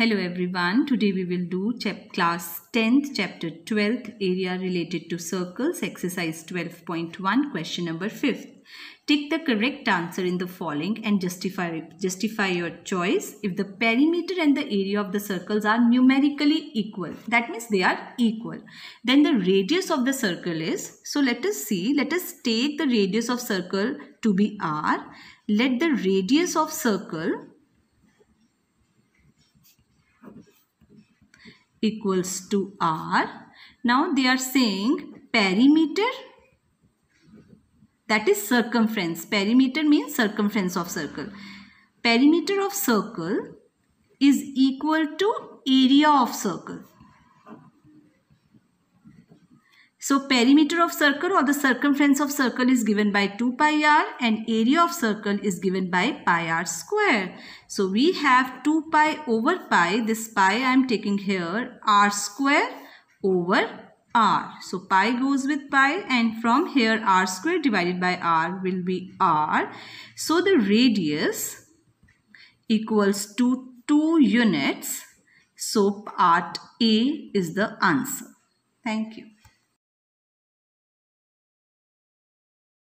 Hello everyone, today we will do chap class 10th, chapter 12th, area related to circles, exercise 12.1, question number 5th. Take the correct answer in the following and justify, justify your choice if the perimeter and the area of the circles are numerically equal. That means they are equal. Then the radius of the circle is, so let us see, let us take the radius of circle to be r. Let the radius of circle equals to R. Now they are saying perimeter that is circumference. Perimeter means circumference of circle. Perimeter of circle is equal to area of circle. So perimeter of circle or the circumference of circle is given by 2 pi r and area of circle is given by pi r square. So we have 2 pi over pi, this pi I am taking here r square over r. So pi goes with pi and from here r square divided by r will be r. So the radius equals to 2 units. So part A is the answer. Thank you.